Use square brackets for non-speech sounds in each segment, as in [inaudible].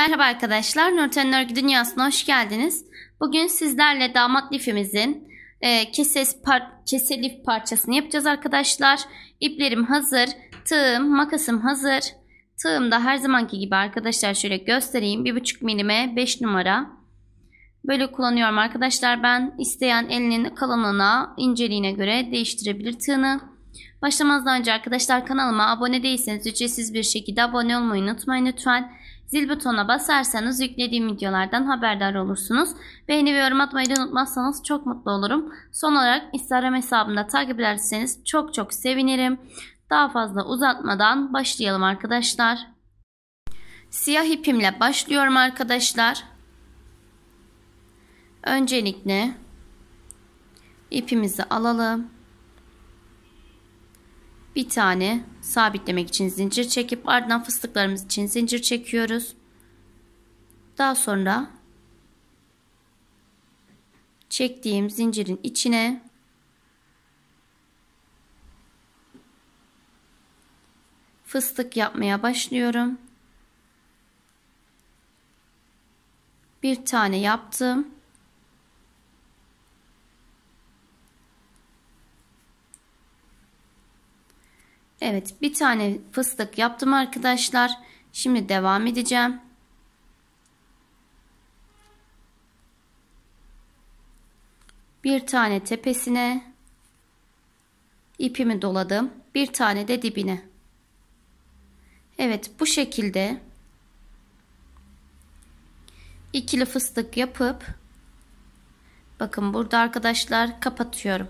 Merhaba arkadaşlar, Nurten'in Örgü Dünyası'na hoş geldiniz. Bugün sizlerle damat lifimizin e, keses par kese lif parçasını yapacağız arkadaşlar. İplerim hazır, tığım, makasım hazır. Tığım da her zamanki gibi arkadaşlar şöyle göstereyim. 1,5 milime 5 numara. Böyle kullanıyorum arkadaşlar ben. isteyen elinin kalınlığına, inceliğine göre değiştirebilir tığını. Başlamazdan önce arkadaşlar kanalıma abone değilseniz ücretsiz bir şekilde abone olmayı unutmayın lütfen. Zil butonuna basarsanız yüklediğim videolardan haberdar olursunuz. Beğeni ve yorum atmayı unutmazsanız çok mutlu olurum. Son olarak Instagram hesabımda takip ederseniz çok çok sevinirim. Daha fazla uzatmadan başlayalım arkadaşlar. Siyah ipimle başlıyorum arkadaşlar. Öncelikle ipimizi alalım bir tane sabitlemek için zincir çekip ardından fıstıklarımız için zincir çekiyoruz. Daha sonra çektiğim zincirin içine fıstık yapmaya başlıyorum. Bir tane yaptım. Evet bir tane fıstık yaptım arkadaşlar. Şimdi devam edeceğim. Bir tane tepesine ipimi doladım. Bir tane de dibine. Evet bu şekilde ikili fıstık yapıp bakın burada arkadaşlar kapatıyorum.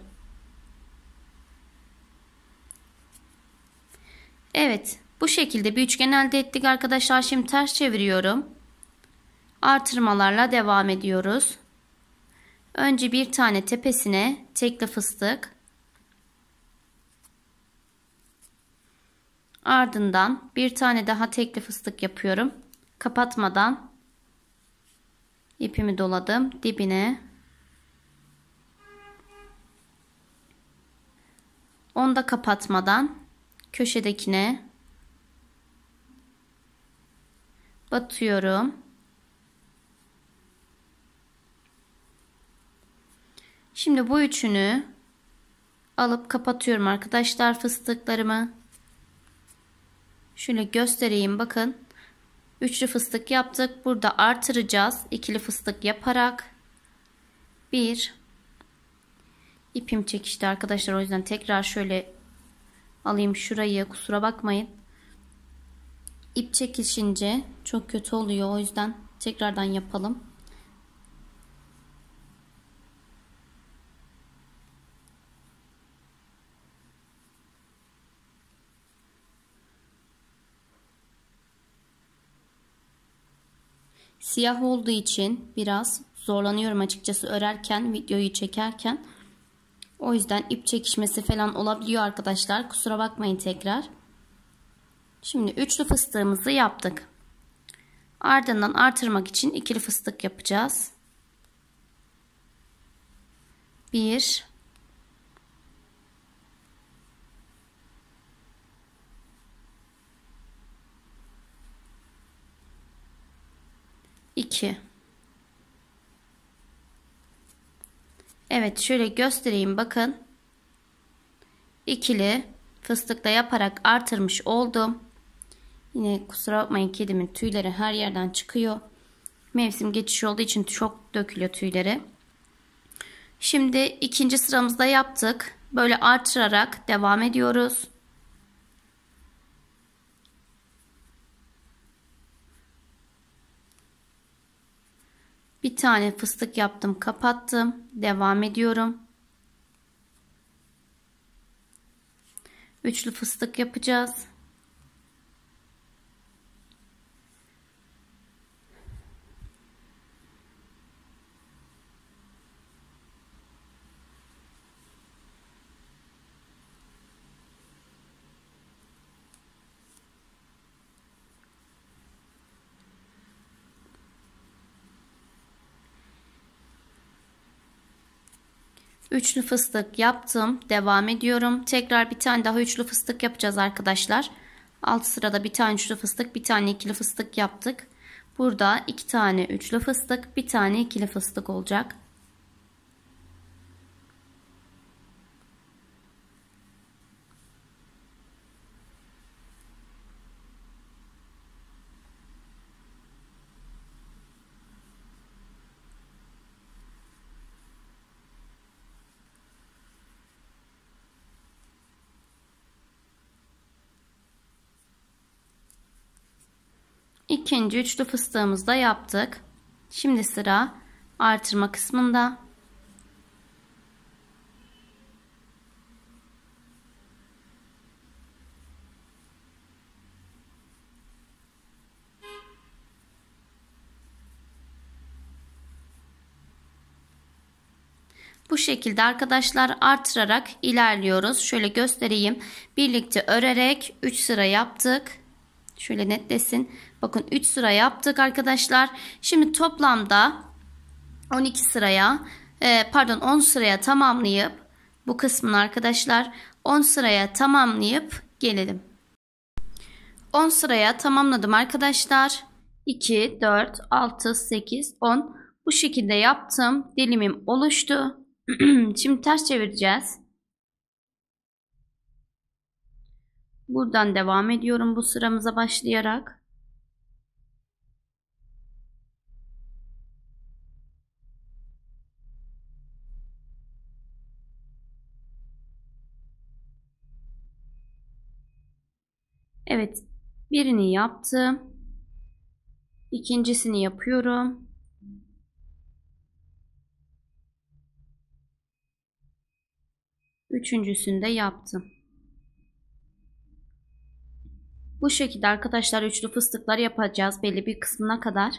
Evet bu şekilde bir üçgen elde ettik arkadaşlar. Şimdi ters çeviriyorum. Artırmalarla devam ediyoruz. Önce bir tane tepesine tekli fıstık. Ardından bir tane daha tekli fıstık yapıyorum. Kapatmadan ipimi doladım dibine. Onu da kapatmadan köşedekine batıyorum. Şimdi bu üçünü alıp kapatıyorum arkadaşlar fıstıklarımı. Şöyle göstereyim bakın. Üçlü fıstık yaptık. Burada artıracağız. ikili fıstık yaparak. Bir. ipim çekişti arkadaşlar. O yüzden tekrar şöyle alayım şurayı kusura bakmayın. İp çekişince çok kötü oluyor o yüzden tekrardan yapalım. Siyah olduğu için biraz zorlanıyorum açıkçası örerken videoyu çekerken. O yüzden ip çekişmesi falan olabiliyor arkadaşlar. Kusura bakmayın tekrar. Şimdi üçlü fıstığımızı yaptık. Ardından artırmak için ikili fıstık yapacağız. 1 2 Evet şöyle göstereyim bakın. İkili fıstıkla yaparak artırmış oldum. Yine kusura bakmayın kedimin tüyleri her yerden çıkıyor. Mevsim geçişi olduğu için çok dökülüyor tüyleri. Şimdi ikinci sıramızda yaptık. Böyle artırarak devam ediyoruz. Bir tane fıstık yaptım kapattım. Devam ediyorum. Üçlü fıstık yapacağız. Üçlü fıstık yaptım. Devam ediyorum. Tekrar bir tane daha üçlü fıstık yapacağız arkadaşlar. Alt sırada bir tane üçlü fıstık, bir tane ikili fıstık yaptık. Burada iki tane üçlü fıstık, bir tane ikili fıstık olacak. Birinci üçlü fıstığımızı da yaptık. Şimdi sıra artırma kısmında. Bu şekilde arkadaşlar artırarak ilerliyoruz. Şöyle göstereyim. Birlikte örerek 3 sıra yaptık. Şöyle netlesin. Bakın 3 sıra yaptık arkadaşlar. Şimdi toplamda 12 sıraya e, pardon 10 sıraya tamamlayıp bu kısmını arkadaşlar 10 sıraya tamamlayıp gelelim. 10 sıraya tamamladım arkadaşlar. 2, 4, 6, 8, 10 bu şekilde yaptım. Dilimim oluştu. [clears throat] Şimdi ters çevireceğiz. Buradan devam ediyorum bu sıramıza başlayarak. Evet. Birini yaptım. İkincisini yapıyorum. Üçüncüsünü de yaptım. Bu şekilde arkadaşlar üçlü fıstıklar yapacağız belli bir kısmına kadar.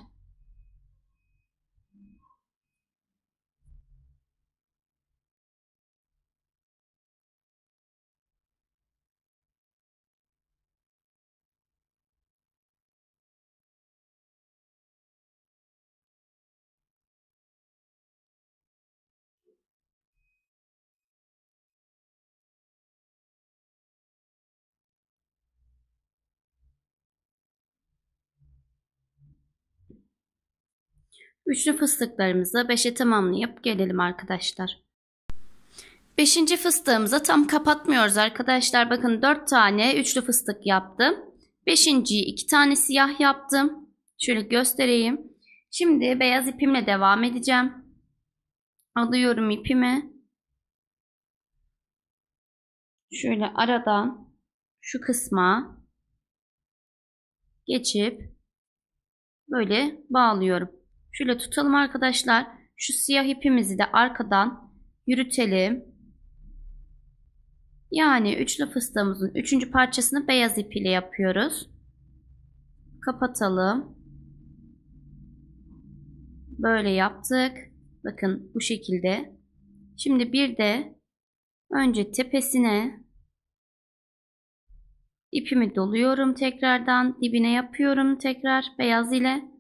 Üçlü fıstıklarımızı 5'e tamamlayıp gelelim arkadaşlar. Beşinci fıstığımızı tam kapatmıyoruz arkadaşlar. Bakın dört tane üçlü fıstık yaptım. Beşinciyi iki tane siyah yaptım. Şöyle göstereyim. Şimdi beyaz ipimle devam edeceğim. Alıyorum ipimi. Şöyle aradan şu kısma geçip böyle bağlıyorum. Şöyle tutalım arkadaşlar. Şu siyah ipimizi de arkadan yürütelim. Yani üçlü fıstığımızın üçüncü parçasını beyaz ip ile yapıyoruz. Kapatalım. Böyle yaptık. Bakın bu şekilde. Şimdi bir de önce tepesine ipimi doluyorum tekrardan. Dibine yapıyorum tekrar beyaz ile.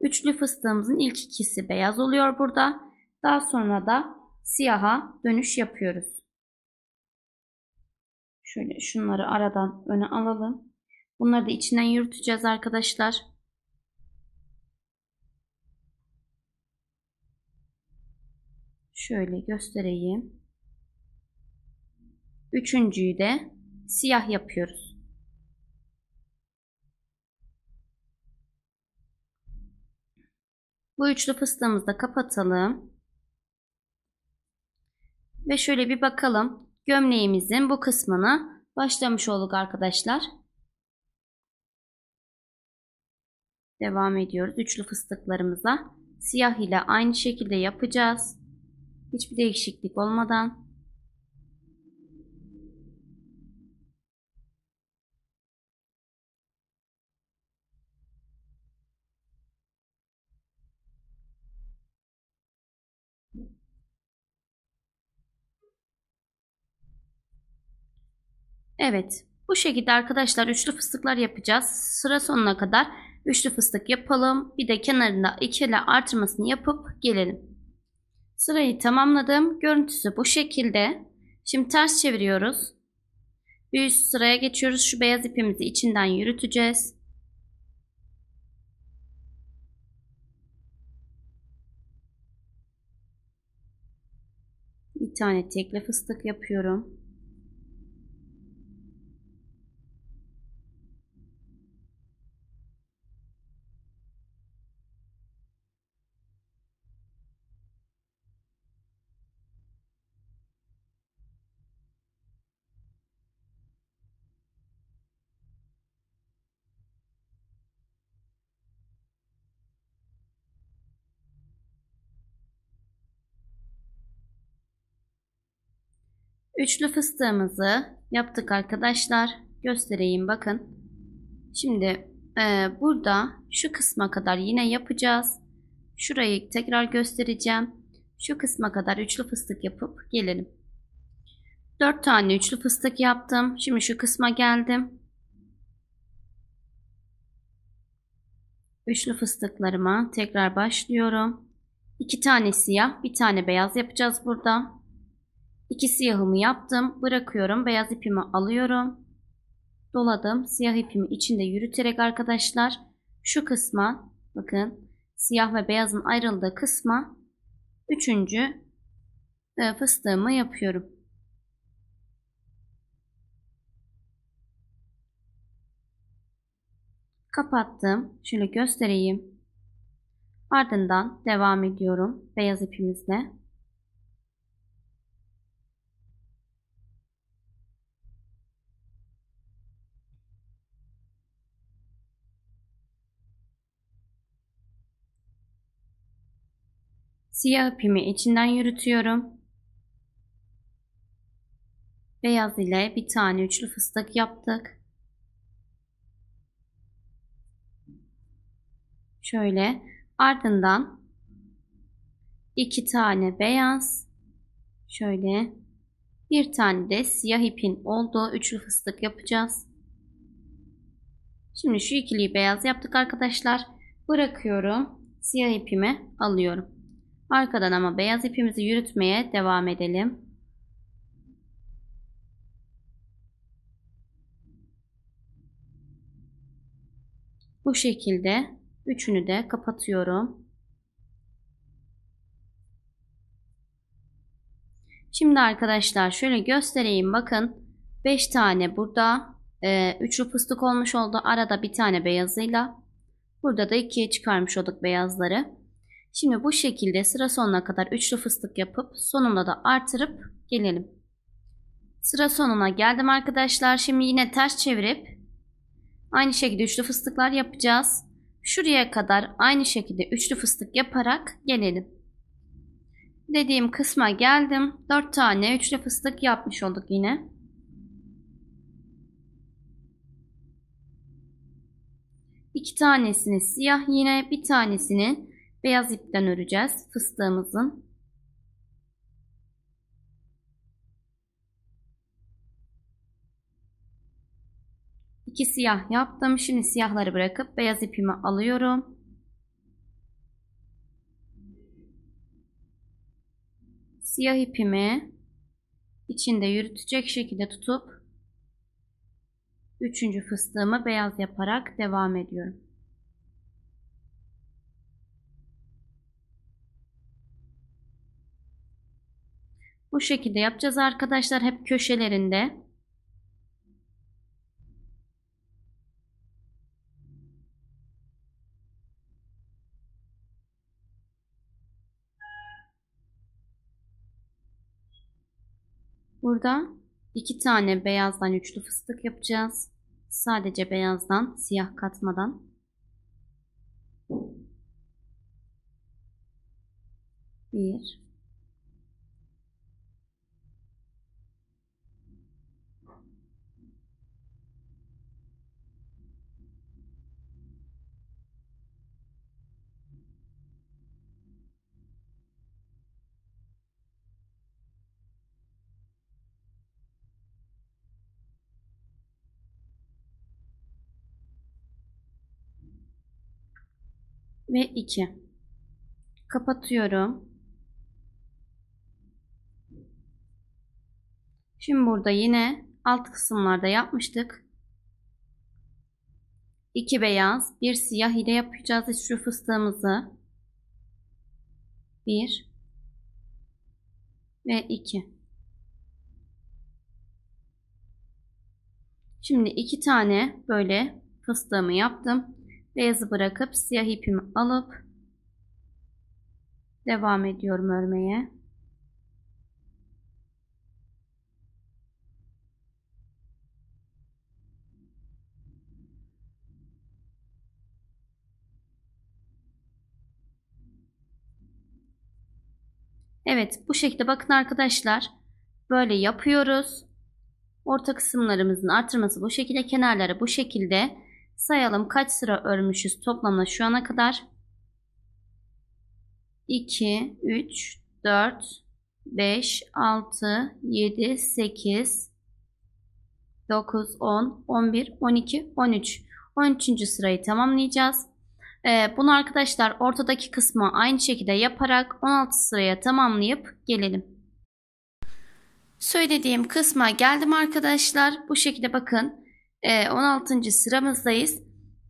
Üçlü fıstığımızın ilk ikisi beyaz oluyor burada. Daha sonra da siyaha dönüş yapıyoruz. Şöyle şunları aradan öne alalım. Bunları da içinden yürüteceğiz arkadaşlar. Şöyle göstereyim. Üçüncüyü de siyah yapıyoruz. Bu üçlü fıstığımızı da kapatalım. Ve şöyle bir bakalım. Gömleğimizin bu kısmına başlamış olduk arkadaşlar. Devam ediyoruz üçlü fıstıklarımıza. Siyah ile aynı şekilde yapacağız. Hiçbir değişiklik olmadan. Evet bu şekilde arkadaşlar üçlü fıstıklar yapacağız. Sıra sonuna kadar üçlü fıstık yapalım. Bir de kenarında ikili artırmasını yapıp gelelim. Sırayı tamamladım. Görüntüsü bu şekilde. Şimdi ters çeviriyoruz. Bir üst sıraya geçiyoruz. Şu beyaz ipimizi içinden yürüteceğiz. Bir tane tekli fıstık yapıyorum. Üçlü fıstığımızı yaptık arkadaşlar. Göstereyim bakın. Şimdi e, burada şu kısma kadar yine yapacağız. Şurayı tekrar göstereceğim. Şu kısma kadar üçlü fıstık yapıp gelelim. Dört tane üçlü fıstık yaptım. Şimdi şu kısma geldim. Üçlü fıstıklarıma tekrar başlıyorum. İki tane siyah, bir tane beyaz yapacağız burada. 2 siyahımı yaptım. Bırakıyorum. Beyaz ipimi alıyorum. Doladım. Siyah ipimi içinde yürüterek arkadaşlar şu kısma bakın siyah ve beyazın ayrıldığı kısma üçüncü e, fıstığımı yapıyorum. Kapattım. Şöyle göstereyim. Ardından devam ediyorum beyaz ipimizle. Siyah ipimi içinden yürütüyorum. Beyaz ile bir tane üçlü fıstık yaptık. Şöyle ardından iki tane beyaz şöyle bir tane de siyah ipin olduğu üçlü fıstık yapacağız. Şimdi şu ikiliyi beyaz yaptık arkadaşlar. Bırakıyorum. Siyah ipimi alıyorum. Arkadan ama beyaz ipimizi yürütmeye devam edelim. Bu şekilde üçünü de kapatıyorum. Şimdi arkadaşlar şöyle göstereyim bakın 5 tane burada e, fıstık olmuş oldu arada bir tane beyazıyla burada da ikiye çıkarmış olduk beyazları. Şimdi bu şekilde sıra sonuna kadar üçlü fıstık yapıp sonunda da artırıp gelelim. Sıra sonuna geldim arkadaşlar. Şimdi yine ters çevirip aynı şekilde üçlü fıstıklar yapacağız. Şuraya kadar aynı şekilde üçlü fıstık yaparak gelelim. Dediğim kısma geldim. 4 tane üçlü fıstık yapmış olduk yine. İki tanesini siyah yine bir tanesini Beyaz ipten öreceğiz fıstığımızın İki siyah yaptım. Şimdi siyahları bırakıp beyaz ipimi alıyorum. Siyah ipimi içinde yürütecek şekilde tutup üçüncü fıstığımı beyaz yaparak devam ediyorum. Bu şekilde yapacağız arkadaşlar hep köşelerinde. Burada iki tane beyazdan üçlü fıstık yapacağız. Sadece beyazdan, siyah katmadan. Bir, ve 2. Kapatıyorum. Şimdi burada yine alt kısımlarda yapmıştık. 2 beyaz, 1 siyah ile yapacağız iç şu fıstığımızı. 1 ve 2. Şimdi iki tane böyle fıstığımı yaptım. Beyazı bırakıp siyah ipimi alıp devam ediyorum örmeye. Evet bu şekilde bakın arkadaşlar böyle yapıyoruz. Orta kısımlarımızın artırması bu şekilde kenarları bu şekilde. Sayalım kaç sıra örmüşüz toplamda şu ana kadar. 2, 3, 4, 5, 6, 7, 8, 9, 10, 11, 12, 13. 13. sırayı tamamlayacağız. Ee, bunu arkadaşlar ortadaki kısmı aynı şekilde yaparak 16 sıraya tamamlayıp gelelim. Söylediğim kısma geldim arkadaşlar. Bu şekilde bakın. 16. Ee, sıramızdayız.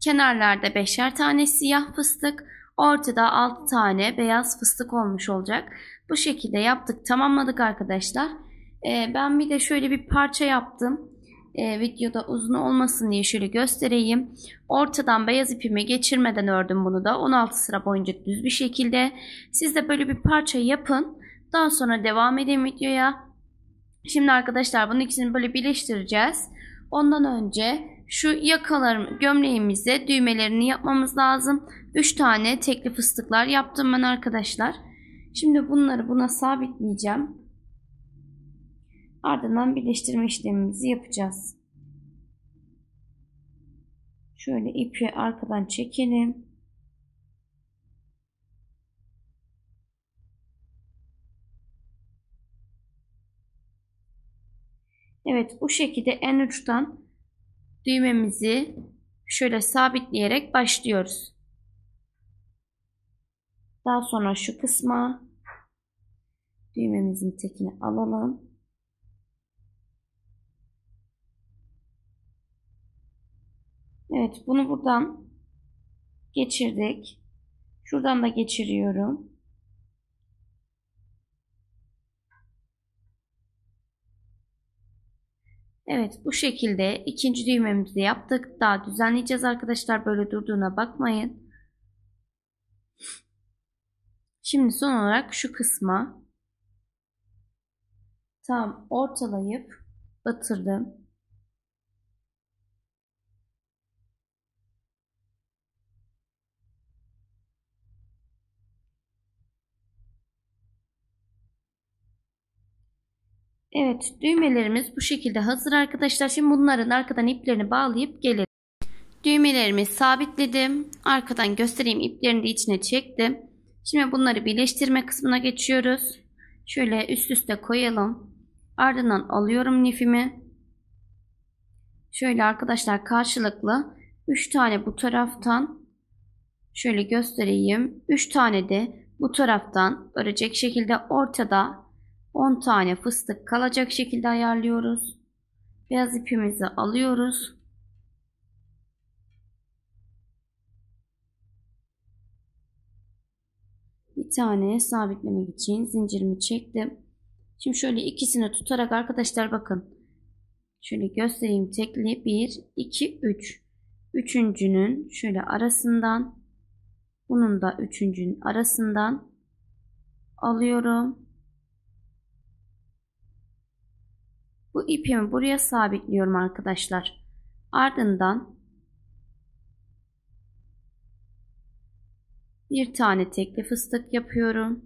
Kenarlarda 5'er tane siyah fıstık, ortada 6 tane beyaz fıstık olmuş olacak. Bu şekilde yaptık, tamamladık arkadaşlar. Ee, ben bir de şöyle bir parça yaptım. Ee, videoda uzun olmasın diye şöyle göstereyim. Ortadan beyaz ipimi geçirmeden ördüm bunu da. 16 sıra boyunca düz bir şekilde. Siz de böyle bir parça yapın. Daha sonra devam edeyim videoya. Şimdi arkadaşlar bunun ikisini böyle birleştireceğiz. Ondan önce şu yakalarım gömleğimize düğmelerini yapmamız lazım. 3 tane tekli fıstıklar yaptım ben arkadaşlar. Şimdi bunları buna sabitleyeceğim. Ardından birleştirme işlemimizi yapacağız. Şöyle ipi arkadan çekelim. Evet bu şekilde en uçtan düğmemizi şöyle sabitleyerek başlıyoruz. Daha sonra şu kısma düğmemizin tekini alalım. Evet bunu buradan geçirdik. Şuradan da geçiriyorum. Evet bu şekilde ikinci düğmemizi yaptık. Daha düzenleyeceğiz arkadaşlar. Böyle durduğuna bakmayın. Şimdi son olarak şu kısma tam ortalayıp batırdım. Evet düğmelerimiz bu şekilde hazır arkadaşlar. Şimdi bunların arkadan iplerini bağlayıp gelelim. Düğmelerimi sabitledim. Arkadan göstereyim iplerini de içine çektim. Şimdi bunları birleştirme kısmına geçiyoruz. Şöyle üst üste koyalım. Ardından alıyorum nifimi Şöyle arkadaşlar karşılıklı 3 tane bu taraftan şöyle göstereyim. 3 tane de bu taraftan örecek şekilde ortada 10 tane fıstık kalacak şekilde ayarlıyoruz. Beyaz ipimizi alıyoruz. Bir tane sabitlemek için zincirimi çektim. Şimdi şöyle ikisini tutarak arkadaşlar bakın. Şöyle göstereyim tekli 1 2 3. Üçüncünün şöyle arasından bunun da üçüncünün arasından alıyorum. Bu ipimi buraya sabitliyorum arkadaşlar. Ardından bir tane tekli fıstık yapıyorum.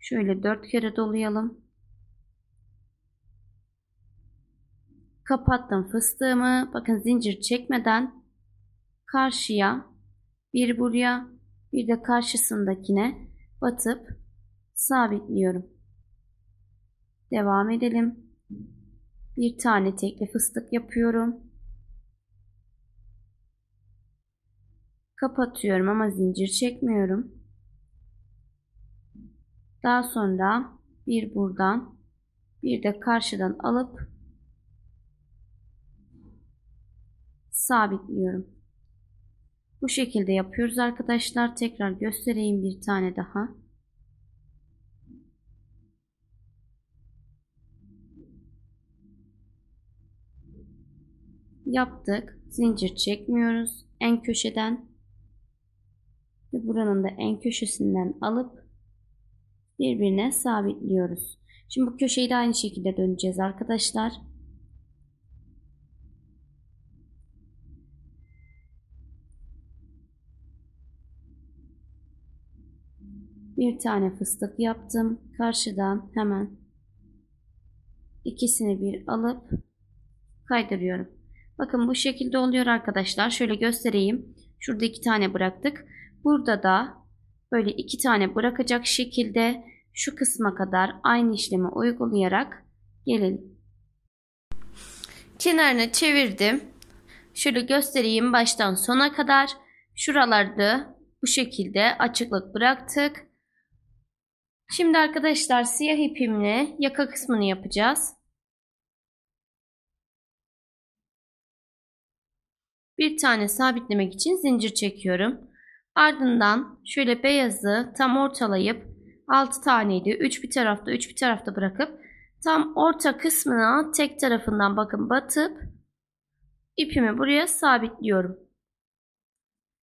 Şöyle dört kere dolayalım. Kapattım fıstığımı. Bakın zincir çekmeden karşıya bir buraya bir de karşısındakine batıp sabitliyorum. Devam edelim. Bir tane tekli fıstık yapıyorum. Kapatıyorum ama zincir çekmiyorum. Daha sonra bir buradan bir de karşıdan alıp sabitliyorum. Bu şekilde yapıyoruz arkadaşlar. Tekrar göstereyim bir tane daha. yaptık. Zincir çekmiyoruz. En köşeden ve buranın da en köşesinden alıp birbirine sabitliyoruz. Şimdi bu köşeyi de aynı şekilde döneceğiz arkadaşlar. Bir tane fıstık yaptım. Karşıdan hemen ikisini bir alıp kaydırıyorum. Bakın bu şekilde oluyor arkadaşlar. Şöyle göstereyim. Şurada iki tane bıraktık. Burada da böyle iki tane bırakacak şekilde şu kısma kadar aynı işlemi uygulayarak gelin. Kenarını çevirdim. Şöyle göstereyim baştan sona kadar. Şuralarda bu şekilde açıklık bıraktık. Şimdi arkadaşlar siyah ipimle yaka kısmını yapacağız. Bir tane sabitlemek için zincir çekiyorum. Ardından şöyle beyazı tam ortalayıp 6 taneydi. 3 bir tarafta 3 bir tarafta bırakıp tam orta kısmına tek tarafından bakın batıp ipimi buraya sabitliyorum.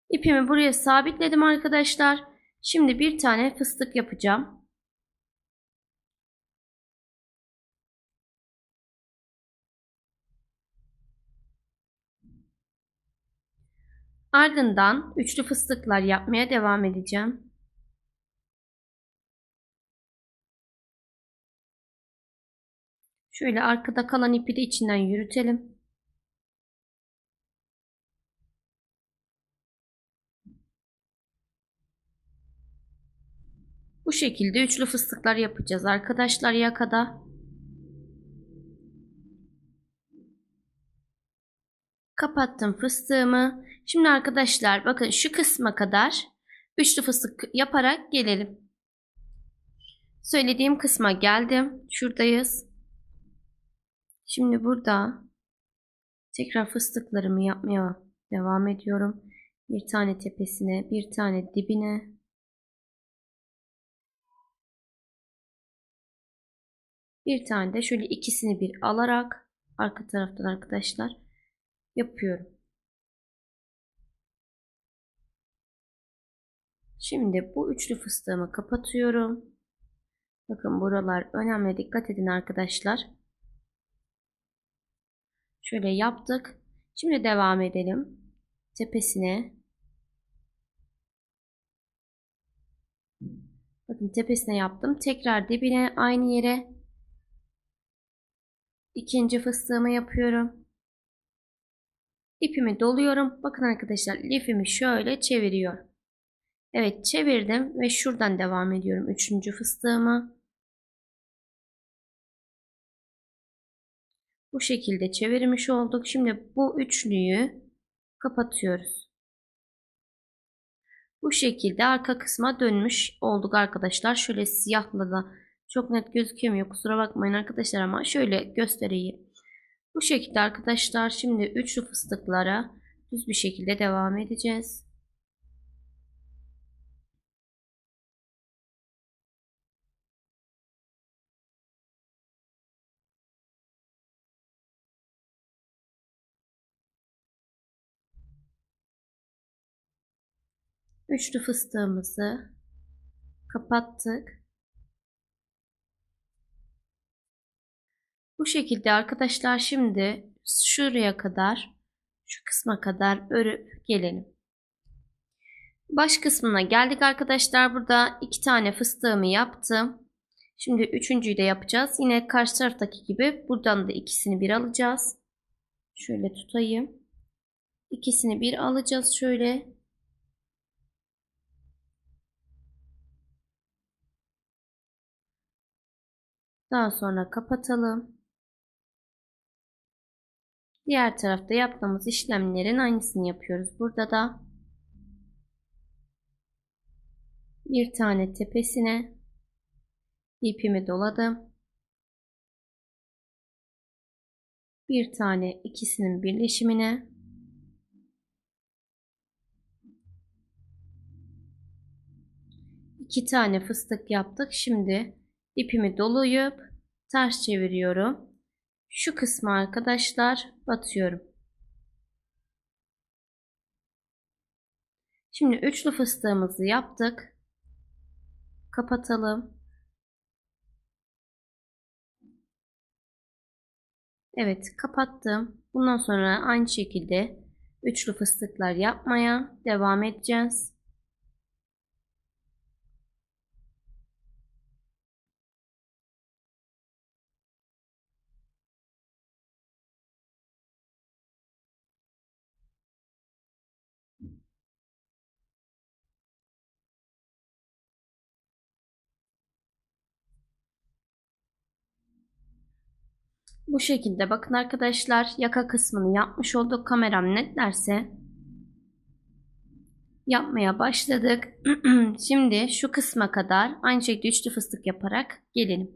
İpimi buraya sabitledim arkadaşlar. Şimdi bir tane fıstık yapacağım. Ardından üçlü fıstıklar yapmaya devam edeceğim. Şöyle arkada kalan ipi de içinden yürütelim. Bu şekilde üçlü fıstıklar yapacağız arkadaşlar yakada. Kapattım fıstığımı. Şimdi arkadaşlar bakın şu kısma kadar üçlü fıstık yaparak gelelim. Söylediğim kısma geldim. Şuradayız. Şimdi burada tekrar fıstıklarımı yapmaya devam ediyorum. Bir tane tepesine, bir tane dibine. Bir tane de şöyle ikisini bir alarak arka taraftan arkadaşlar yapıyorum. Şimdi bu üçlü fıstığımı kapatıyorum. Bakın buralar önemli. Dikkat edin arkadaşlar. Şöyle yaptık. Şimdi devam edelim. Tepesine. Bakın tepesine yaptım. Tekrar dibine aynı yere ikinci fıstığımı yapıyorum. İpimi doluyorum. Bakın arkadaşlar lifimi şöyle çeviriyor. Evet çevirdim ve şuradan devam ediyorum. Üçüncü fıstığımı. Bu şekilde çevirmiş olduk. Şimdi bu üçlüyü kapatıyoruz. Bu şekilde arka kısma dönmüş olduk arkadaşlar. Şöyle siyahla da çok net gözüküyor Kusura bakmayın arkadaşlar ama şöyle göstereyim. Bu şekilde arkadaşlar şimdi üçlü fıstıklara düz bir şekilde devam edeceğiz. Üçlü fıstığımızı kapattık. Bu şekilde arkadaşlar şimdi şuraya kadar şu kısma kadar örüp gelelim. Baş kısmına geldik arkadaşlar. Burada iki tane fıstığımı yaptım. Şimdi üçüncüyü de yapacağız. Yine karşı taraftaki gibi buradan da ikisini bir alacağız. Şöyle tutayım. İkisini bir alacağız şöyle. Daha sonra kapatalım. Diğer tarafta yaptığımız işlemlerin aynısını yapıyoruz. Burada da bir tane tepesine ipimi doladım. Bir tane ikisinin birleşimine iki tane fıstık yaptık. Şimdi ipimi dolayıp ters çeviriyorum şu kısmı arkadaşlar batıyorum. Şimdi üçlü fıstığımızı yaptık. Kapatalım. Evet kapattım. Bundan sonra aynı şekilde üçlü fıstıklar yapmaya devam edeceğiz. Bu şekilde bakın arkadaşlar yaka kısmını yapmış olduk. Kameram netlerse yapmaya başladık. [clears throat] Şimdi şu kısma kadar aynı şekilde üçlü fıstık yaparak gelelim.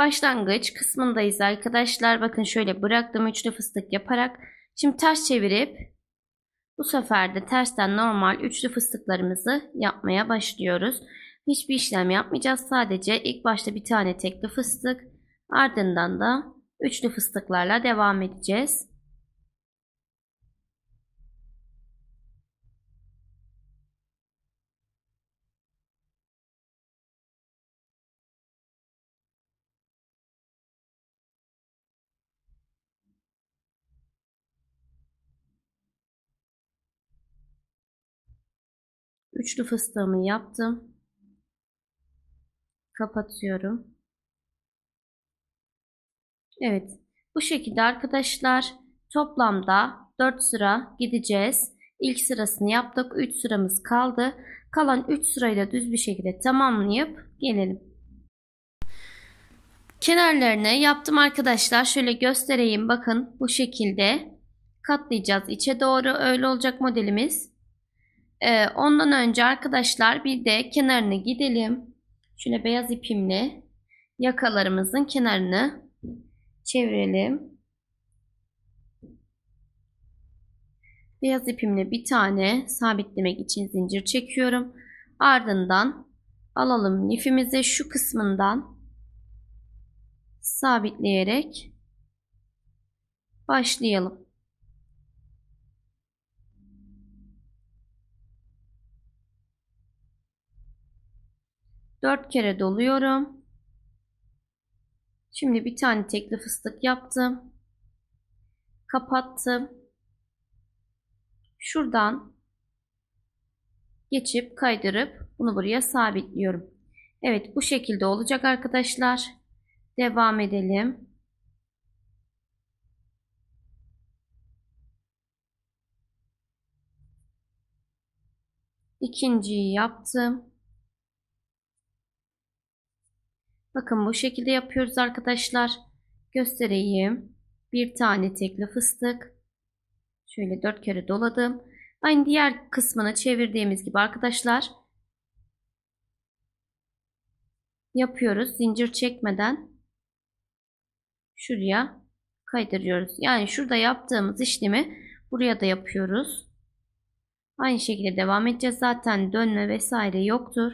Başlangıç kısmındayız arkadaşlar. Bakın şöyle bıraktım üçlü fıstık yaparak. Şimdi ters çevirip bu sefer de tersten normal üçlü fıstıklarımızı yapmaya başlıyoruz. Hiçbir işlem yapmayacağız. Sadece ilk başta bir tane tekli fıstık Ardından da üçlü fıstıklarla devam edeceğiz. Üçlü fıstığımı yaptım. Kapatıyorum. Evet. Bu şekilde arkadaşlar toplamda 4 sıra gideceğiz. İlk sırasını yaptık. 3 sıramız kaldı. Kalan 3 sırayla düz bir şekilde tamamlayıp gelelim. Kenarlarını yaptım arkadaşlar. Şöyle göstereyim. Bakın bu şekilde katlayacağız içe doğru. Öyle olacak modelimiz. Ee, ondan önce arkadaşlar bir de kenarını gidelim. Şöyle beyaz ipimle yakalarımızın kenarını çevirelim. Beyaz ipimle bir tane sabitlemek için zincir çekiyorum. Ardından alalım lifimizi şu kısmından sabitleyerek başlayalım. Dört kere doluyorum. Şimdi bir tane tekli fıstık yaptım. Kapattım. Şuradan geçip kaydırıp bunu buraya sabitliyorum. Evet bu şekilde olacak arkadaşlar. Devam edelim. İkinciyi yaptım. Bakın bu şekilde yapıyoruz arkadaşlar. Göstereyim. Bir tane tekli fıstık. Şöyle dört kere doladım. Aynı diğer kısmını çevirdiğimiz gibi arkadaşlar. Yapıyoruz zincir çekmeden. Şuraya kaydırıyoruz. Yani şurada yaptığımız işlemi buraya da yapıyoruz. Aynı şekilde devam edeceğiz. Zaten dönme vesaire yoktur.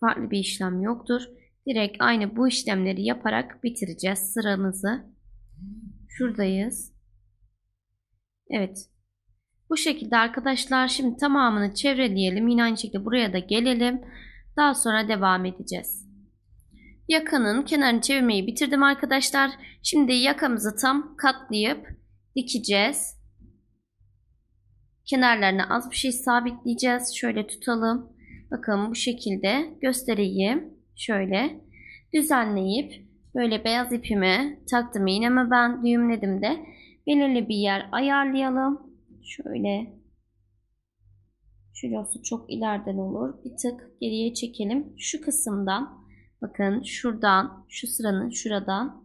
Farklı bir işlem yoktur. Direkt aynı bu işlemleri yaparak bitireceğiz sıramızı. Şuradayız. Evet. Bu şekilde arkadaşlar şimdi tamamını çevreleyelim. Yine aynı şekilde buraya da gelelim. Daha sonra devam edeceğiz. Yakanın kenarını çevirmeyi bitirdim arkadaşlar. Şimdi yakamızı tam katlayıp dikeceğiz. Kenarlarına az bir şey sabitleyeceğiz. Şöyle tutalım. Bakın bu şekilde göstereyim şöyle düzenleyip böyle beyaz ipimi taktım iğneme ben düğümledim de belirli bir yer ayarlayalım. Şöyle şurası çok ileriden olur. Bir tık geriye çekelim. Şu kısımdan bakın şuradan şu sıranın şuradan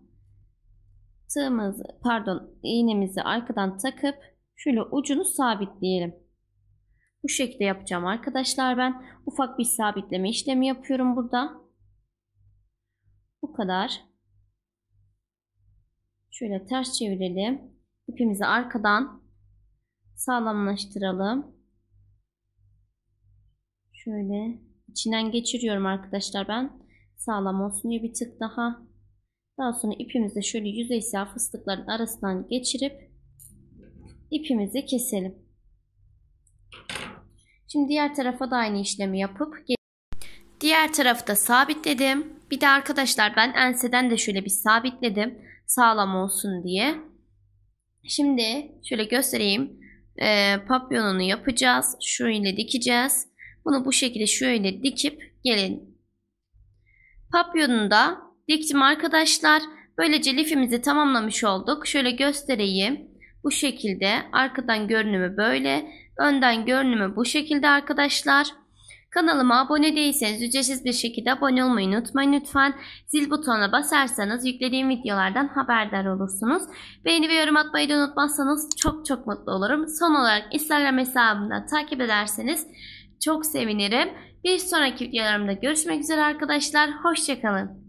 tığımızı pardon iğnemizi arkadan takıp şöyle ucunu sabitleyelim. Bu şekilde yapacağım arkadaşlar ben. Ufak bir sabitleme işlemi yapıyorum burada. Bu kadar. Şöyle ters çevirelim. İpimizi arkadan sağlamlaştıralım. Şöyle içinden geçiriyorum arkadaşlar ben. Sağlam olsun diye bir tık daha. Daha sonra ipimizi şöyle yüzeysel fıstıkların arasından geçirip ipimizi keselim. Şimdi diğer tarafa da aynı işlemi yapıp diğer tarafı da sabitledim. Bir de arkadaşlar ben enseden de şöyle bir sabitledim. Sağlam olsun diye. Şimdi şöyle göstereyim. E, papyonunu yapacağız. Şöyle dikeceğiz. Bunu bu şekilde şöyle dikip gelin. Papyonunu da diktim arkadaşlar. Böylece lifimizi tamamlamış olduk. Şöyle göstereyim. Bu şekilde arkadan görünümü böyle. Önden görünümü bu şekilde arkadaşlar. Kanalıma abone değilseniz ücretsiz bir şekilde abone olmayı unutmayın lütfen. Zil butonuna basarsanız yüklediğim videolardan haberdar olursunuz. Beğeni ve yorum atmayı da unutmazsanız çok çok mutlu olurum. Son olarak Instagram hesabımdan takip ederseniz çok sevinirim. Bir sonraki videolarımda görüşmek üzere arkadaşlar. Hoşçakalın.